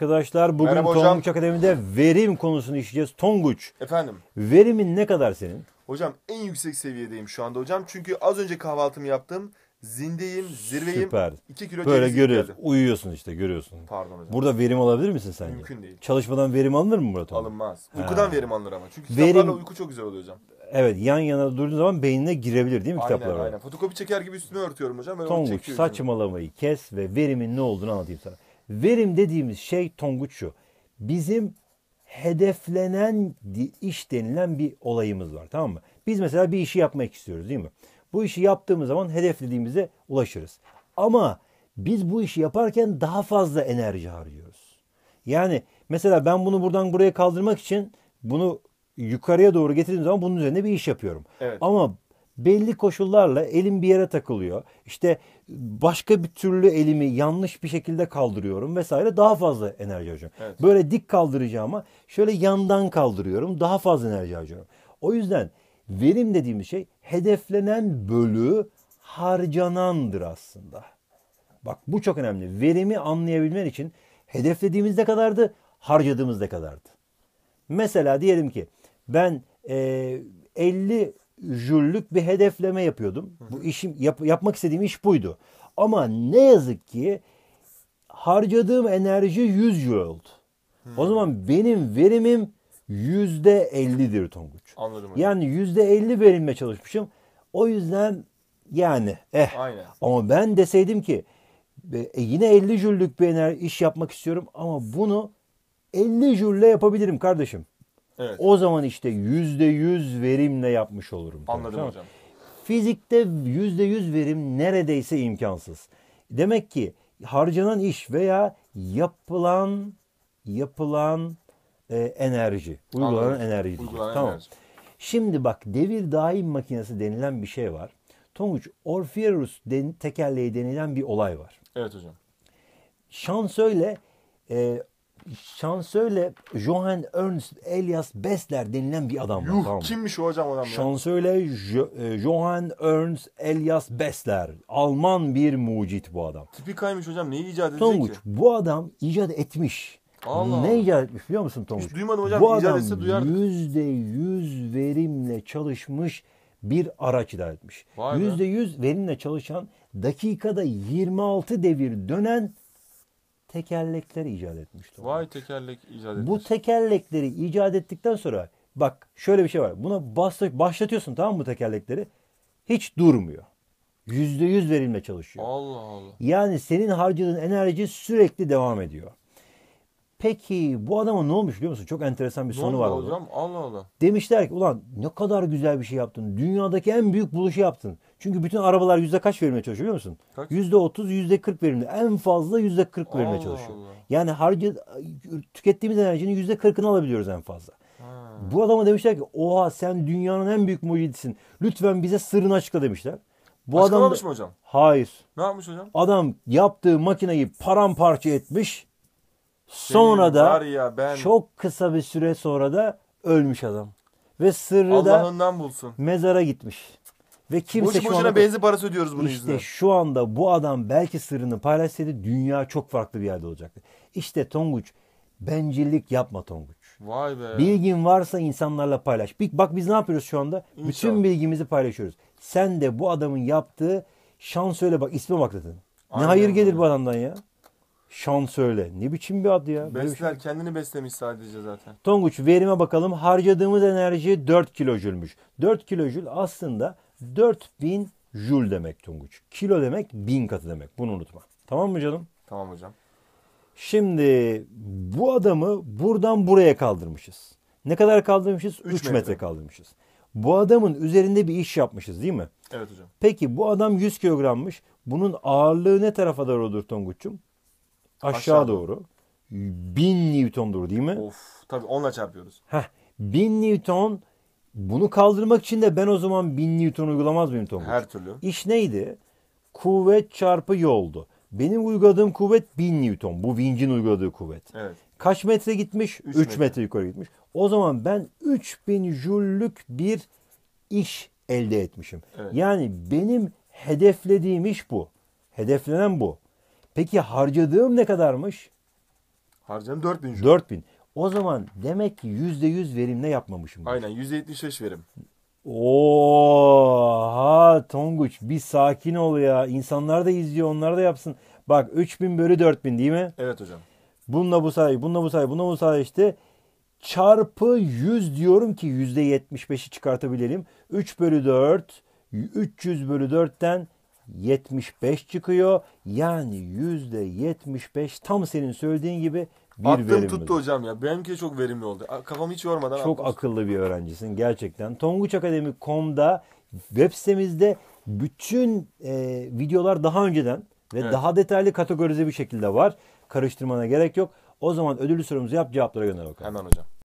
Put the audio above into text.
Arkadaşlar bugün Tonguç Akademi'de verim konusunu işleyeceğiz. Tonguç. Efendim. Verimin ne kadar senin? Hocam en yüksek seviyedeyim şu anda hocam. Çünkü az önce kahvaltımı yaptım. Zindeyim, zirveyim. Süper. 2 kilo Böyle görüyor, Uyuyorsun işte görüyorsun. Pardon hocam. Burada verim alabilir misin sen? Mümkün değil. Çalışmadan verim alınır mı Murat? Alınmaz. Uykudan ha. verim alınır ama. Çünkü verim... kitaplarla uyku çok güzel oluyor hocam. Evet yan yana durduğun zaman beynine girebilir değil mi aynen, kitaplar? Aynen aynen. Fotokopi çeker gibi üstüme örtüyorum hocam. Öyle Tonguç saçmalamayı kes ve verimin ne olduğunu anlatayım sana. Verim dediğimiz şey Tonguç şu. Bizim hedeflenen iş denilen bir olayımız var tamam mı? Biz mesela bir işi yapmak istiyoruz değil mi? Bu işi yaptığımız zaman hedeflediğimize ulaşırız. Ama biz bu işi yaparken daha fazla enerji harcıyoruz. Yani mesela ben bunu buradan buraya kaldırmak için bunu yukarıya doğru getirdiğim zaman bunun üzerine bir iş yapıyorum. Evet. Ama belli koşullarla elim bir yere takılıyor. İşte başka bir türlü elimi yanlış bir şekilde kaldırıyorum vesaire daha fazla enerji harcıyorum. Evet. Böyle dik kaldıracağıma şöyle yandan kaldırıyorum daha fazla enerji harcıyorum. O yüzden verim dediğimiz şey hedeflenen bölü harcanandır aslında. Bak bu çok önemli. Verimi anlayabilmen için hedeflediğimiz ne kadardı, harcadığımız ne kadardı. Mesela diyelim ki ben e, 50 jüllük bir hedefleme yapıyordum. Bu işim yap, yapmak istediğim iş buydu. Ama ne yazık ki harcadığım enerji 100 euro oldu. O zaman benim verimim yüzde ellidir Tonguç. Anladım. Hocam. Yani yüzde elli verilmeye çalışmışım. O yüzden yani eh. Aynen. Ama ben deseydim ki e, yine 50 jüllük bir enerji iş yapmak istiyorum ama bunu 50 jülle yapabilirim kardeşim. Evet. O zaman işte yüzde yüz verimle yapmış olurum. Anladım tamam. hocam. Fizikte yüzde yüz verim neredeyse imkansız. Demek ki harcanan iş veya yapılan yapılan e, enerji, uygulanan Anladım. enerji. Uygulanan tamam. enerji. Şimdi bak devir daim makinesi denilen bir şey var. Tonguç Orpheus den, tekerleği denilen bir olay var. Evet hocam. Şansölye e, şansölye Johann Ernst Elias Bessler denilen bir adam var. Yuh, tamam. Kimmiş o hocam adam? Şansölye jo- e, Johann Ernst Elias Bessler. Alman bir mucit bu adam. Tipi kaymış hocam. Neyi icat edecek Tonguç, ki? bu adam icat etmiş. Allah. Ne icat etmiş biliyor musun Tonguç? Hiç duymadım hocam. Bu adam yüzde yüz verimle çalışmış bir araç icat etmiş. Yüzde yüz verimle çalışan dakikada 26 devir dönen tekerlekler icat etmişti. Vay tekerlek icat etmiş. Bu tekerlekleri icat ettikten sonra bak şöyle bir şey var. Buna başlatıyorsun tamam mı bu tekerlekleri? Hiç durmuyor. Yüzde yüz verilme çalışıyor. Allah Allah. Yani senin harcadığın enerji sürekli devam ediyor. Peki bu adama ne olmuş biliyor musun? Çok enteresan bir ne sonu var. Hocam? Allah Allah. Demişler ki ulan ne kadar güzel bir şey yaptın. Dünyadaki en büyük buluşu yaptın. Çünkü bütün arabalar yüzde kaç verimle çalışıyor biliyor musun? Yüzde otuz, yüzde kırk verimle. En fazla yüzde kırk verimle çalışıyor. Allah. Yani harcı, tükettiğimiz enerjinin yüzde kırkını alabiliyoruz en fazla. Ha. Bu adama demişler ki oha sen dünyanın en büyük mucidisin. Lütfen bize sırrını açıkla demişler. Bu adam mı hocam? Hayır. Ne yapmış hocam? Adam yaptığı makineyi paramparça etmiş. Sonra da ya ben... çok kısa bir süre sonra da ölmüş adam. Ve sırrı da bulsun. mezara gitmiş. Ve kimse Boş şu boşuna anda, parası ödüyoruz bunun işte yüzünden. İşte şu anda bu adam belki sırrını paylaşsaydı dünya çok farklı bir yerde olacaktı. İşte Tonguç bencillik yapma Tonguç. Vay be. Bilgin varsa insanlarla paylaş. Bak biz ne yapıyoruz şu anda? İnşallah. Bütün bilgimizi paylaşıyoruz. Sen de bu adamın yaptığı şansöyle bak isme bak dedin. Ne hayır gelir bu adamdan ya? Şansöyle. Ne biçim bir adı ya? Besler biçim... Şey kendini beslemiş sadece zaten. Tonguç verime bakalım. Harcadığımız enerji 4 kilojülmüş. 4 kilojül aslında 4000 jül demek Tunguç. Kilo demek bin katı demek. Bunu unutma. Tamam mı canım? Tamam hocam. Şimdi bu adamı buradan buraya kaldırmışız. Ne kadar kaldırmışız? 3 metre. metre kaldırmışız. Bu adamın üzerinde bir iş yapmışız değil mi? Evet hocam. Peki bu adam 100 kilogrammış. Bunun ağırlığı ne tarafa doğru olur Tonguç'cum? Aşağı, Aşağı doğru. 1000 newtondur değil mi? Of tabii onunla çarpıyoruz. Heh, 1000 Newton bunu kaldırmak için de ben o zaman 1000 Newton uygulamaz mıyım Tonguç? Her türlü. İş neydi? Kuvvet çarpı yoldu. Benim uyguladığım kuvvet 1000 Newton. Bu vincin uyguladığı kuvvet. Evet. Kaç metre gitmiş? 3 metre. metre yukarı gitmiş. O zaman ben 3000 jüllük bir iş elde etmişim. Evet. Yani benim hedeflediğim iş bu. Hedeflenen bu. Peki harcadığım ne kadarmış? Harcadığım 4000 jül. 4000. O zaman demek ki yüzde yüz verimle yapmamışım. Ben. Aynen %75 verim. Oha Tonguç bir sakin ol ya. İnsanlar da izliyor onlar da yapsın. Bak 3000 bölü 4000 değil mi? Evet hocam. Bununla bu sayı, bununla bu sayı, bununla bu sayı işte çarpı 100 diyorum ki %75'i çıkartabilirim. 3 bölü 4, 300 bölü 4'ten 75 çıkıyor. Yani %75 tam senin söylediğin gibi bir Aklım verimli. tuttu hocam ya. Benimki çok verimli oldu. Kafamı hiç yormadan Çok atlamıştım. akıllı bir öğrencisin gerçekten. Tonguçakademi.com'da web sitemizde bütün e, videolar daha önceden ve evet. daha detaylı kategorize bir şekilde var. Karıştırmana gerek yok. O zaman ödüllü sorumuzu yap cevaplara gönder bakalım. Hemen hocam.